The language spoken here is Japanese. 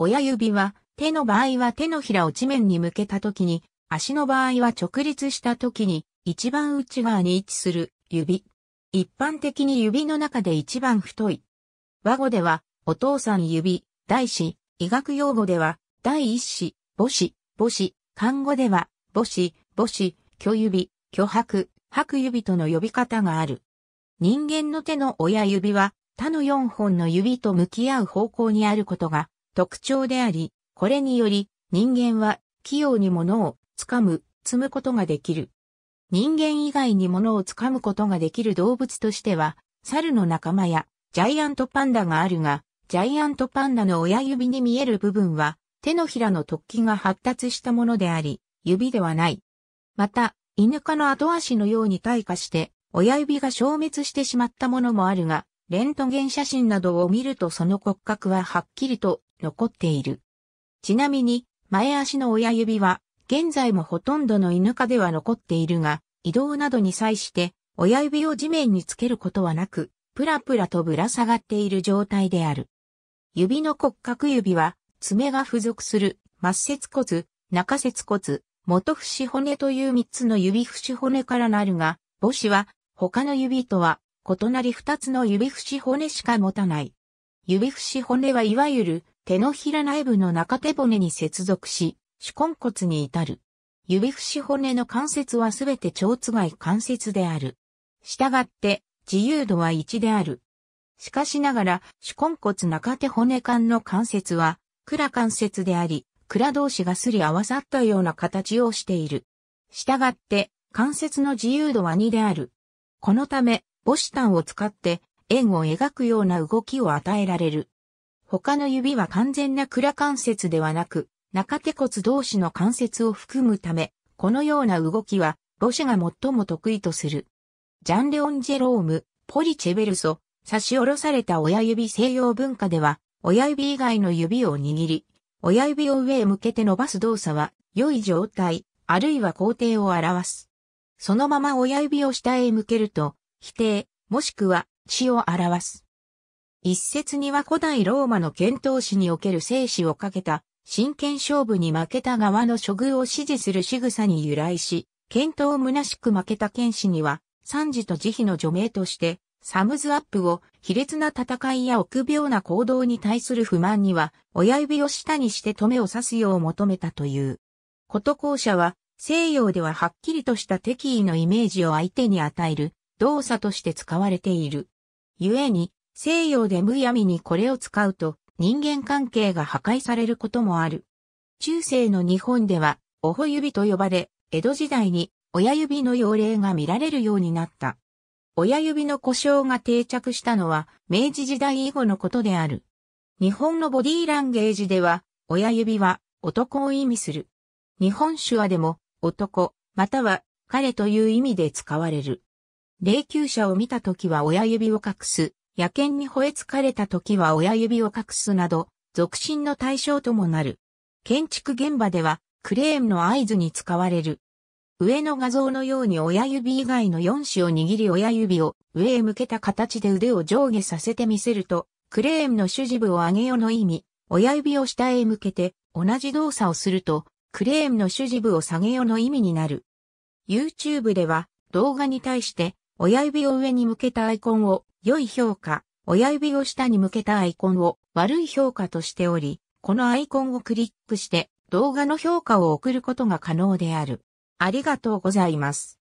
親指は、手の場合は手のひらを地面に向けた時に、足の場合は直立した時に、一番内側に位置する指。一般的に指の中で一番太い。和語では、お父さん指、大師、医学用語では、第一子、母子、母子、看護では、母子、母子、巨指、巨白、白指との呼び方がある。人間の手の親指は、他の4本の指と向き合う方向にあることが特徴であり、これにより人間は器用に物を掴む、積むことができる。人間以外に物を掴むことができる動物としては、猿の仲間やジャイアントパンダがあるが、ジャイアントパンダの親指に見える部分は、手のひらの突起が発達したものであり、指ではない。また、犬科の後足のように退化して、親指が消滅してしまったものもあるが、レントゲン写真などを見るとその骨格ははっきりと残っている。ちなみに、前足の親指は、現在もほとんどの犬科では残っているが、移動などに際して、親指を地面につけることはなく、プラプラとぶら下がっている状態である。指の骨格指は、爪が付属する、末節骨、中節骨、元節骨という3つの指節骨からなるが、母子は、他の指とは、異なり2つの指節骨しか持たない。指節骨はいわゆる、手のひら内部の中手骨に接続し、手根骨に至る。指節骨の関節はすべて蝶つ関節である。したがって、自由度は1である。しかしながら、手根骨中手骨間の関節は、蔵関節であり、蔵同士がすり合わさったような形をしている。したがって、関節の自由度は2である。このため、母子端を使って、円を描くような動きを与えられる。他の指は完全なク関節ではなく、中手骨同士の関節を含むため、このような動きは、母子が最も得意とする。ジャンレオン・ジェローム、ポリチェベルソ、差し下ろされた親指西洋文化では、親指以外の指を握り、親指を上へ向けて伸ばす動作は、良い状態、あるいは肯定を表す。そのまま親指を下へ向けると、否定、もしくは、死を表す。一説には古代ローマの剣唐士における生死をかけた、真剣勝負に負けた側の処遇を支持する仕草に由来し、剣闘を虚しく負けた剣士には、惨事と慈悲の除名として、サムズアップを、卑劣な戦いや臆病な行動に対する不満には、親指を下にして止めを刺すよう求めたという。こと校舎は、西洋でははっきりとした敵意のイメージを相手に与える、動作として使われている。故に、西洋でむやみにこれを使うと人間関係が破壊されることもある。中世の日本では、おほ指と呼ばれ、江戸時代に親指の用例が見られるようになった。親指の故障が定着したのは明治時代以後のことである。日本のボディーランゲージでは、親指は男を意味する。日本手話でも男、または彼という意味で使われる。霊柩車を見た時は親指を隠す野犬に吠え疲れた時は親指を隠すなど、俗信の対象ともなる。建築現場では、クレーンの合図に使われる。上の画像のように親指以外の4種を握り親指を上へ向けた形で腕を上下させてみせると、クレーンの主事部を上げよの意味、親指を下へ向けて同じ動作をすると、クレーンの主事部を下げよの意味になる。YouTube では動画に対して親指を上に向けたアイコンを良い評価、親指を下に向けたアイコンを悪い評価としており、このアイコンをクリックして動画の評価を送ることが可能である。ありがとうございます。